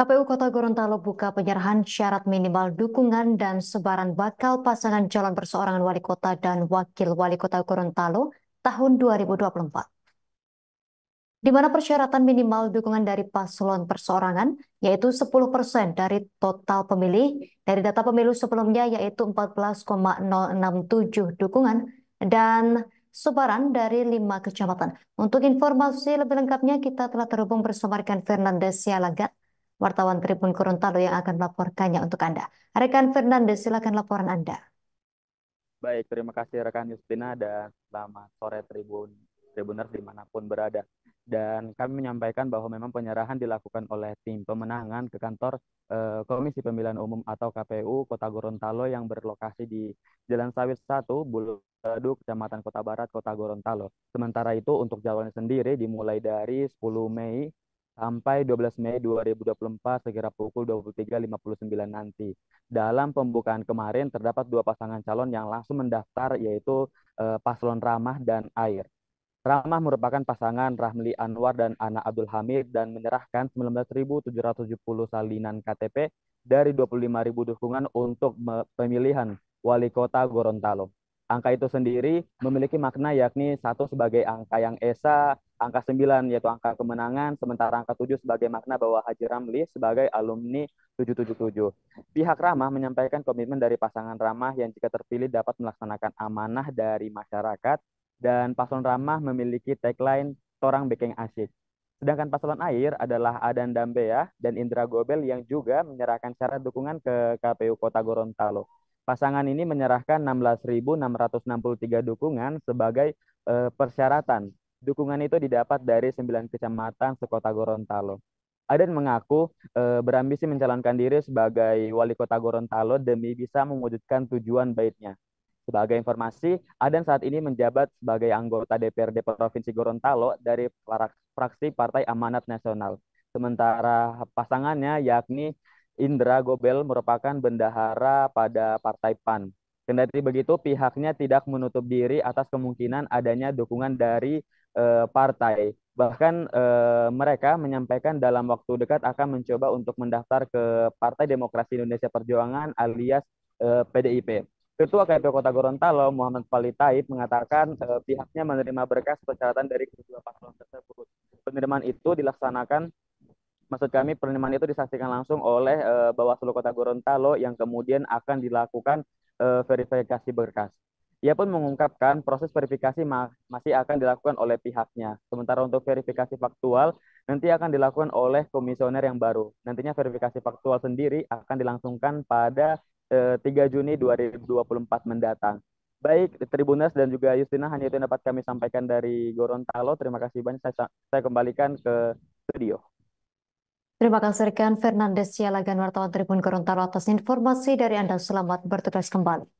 KPU Kota Gorontalo buka penyerahan syarat minimal dukungan dan sebaran bakal pasangan calon perseorangan wali kota dan wakil wali kota Gorontalo tahun 2024. Di mana persyaratan minimal dukungan dari paslon perseorangan yaitu 10% dari total pemilih dari data pemilu sebelumnya yaitu 14,067 dukungan dan sebaran dari lima kecamatan. Untuk informasi lebih lengkapnya kita telah terhubung bersama rekan Fernandes Sialagat wartawan Tribun Gorontalo yang akan melaporkannya untuk Anda. Rekan Fernandes, silakan laporan Anda. Baik, terima kasih rekan Justina dan selamat sore Tribun Tribuners dimanapun berada. Dan kami menyampaikan bahwa memang penyerahan dilakukan oleh tim pemenangan ke kantor eh, Komisi Pemilihan Umum atau KPU Kota Gorontalo yang berlokasi di Jalan Sawit 1, Buluduk, Kecamatan Kota Barat, Kota Gorontalo. Sementara itu untuk jadwalnya sendiri dimulai dari 10 Mei sampai 12 Mei 2024 segera pukul 23.59 nanti. Dalam pembukaan kemarin terdapat dua pasangan calon yang langsung mendaftar yaitu eh, paslon Ramah dan Air. Ramah merupakan pasangan Rahmli Anwar dan Ana Abdul Hamid dan menyerahkan 19.770 salinan KTP dari 25.000 dukungan untuk pemilihan wali kota Gorontalo. Angka itu sendiri memiliki makna yakni satu sebagai angka yang esa, angka 9 yaitu angka kemenangan, sementara angka 7 sebagai makna bahwa Haji Ramli sebagai alumni 777. Pihak Ramah menyampaikan komitmen dari pasangan Ramah yang jika terpilih dapat melaksanakan amanah dari masyarakat dan paslon Ramah memiliki tagline Torang Bekeng Asik. Sedangkan paslon air adalah Adan Dambea ya, dan Indra Gobel yang juga menyerahkan syarat dukungan ke KPU Kota Gorontalo. Pasangan ini menyerahkan 16.663 dukungan sebagai eh, persyaratan Dukungan itu didapat dari sembilan kecamatan sekota Gorontalo. Aden mengaku e, berambisi mencalonkan diri sebagai wali kota Gorontalo demi bisa mewujudkan tujuan baiknya. Sebagai informasi, Aden saat ini menjabat sebagai anggota DPRD Provinsi Gorontalo dari fraksi Partai Amanat Nasional. Sementara pasangannya yakni Indra Gobel merupakan bendahara pada Partai PAN. Kendati begitu, pihaknya tidak menutup diri atas kemungkinan adanya dukungan dari eh, partai. Bahkan eh, mereka menyampaikan dalam waktu dekat akan mencoba untuk mendaftar ke Partai Demokrasi Indonesia Perjuangan alias eh, PDIP. Ketua KPU Kota Gorontalo, Muhammad Palitaib, mengatakan eh, pihaknya menerima berkas persyaratan dari kedua paslon tersebut. Penerimaan itu dilaksanakan, maksud kami penerimaan itu disaksikan langsung oleh eh, Bawaslu Kota Gorontalo yang kemudian akan dilakukan eh, verifikasi berkas. Ia pun mengungkapkan proses verifikasi masih akan dilakukan oleh pihaknya. Sementara untuk verifikasi faktual nanti akan dilakukan oleh komisioner yang baru. Nantinya verifikasi faktual sendiri akan dilangsungkan pada eh, 3 Juni 2024 mendatang. Baik, Tribunas dan juga Justina, hanya itu yang dapat kami sampaikan dari Gorontalo. Terima kasih banyak. Saya, saya kembalikan ke studio. Terima kasih rekan Fernandes Sialagan wartawan Tribun Gorontalo atas informasi dari Anda. Selamat bertugas kembali.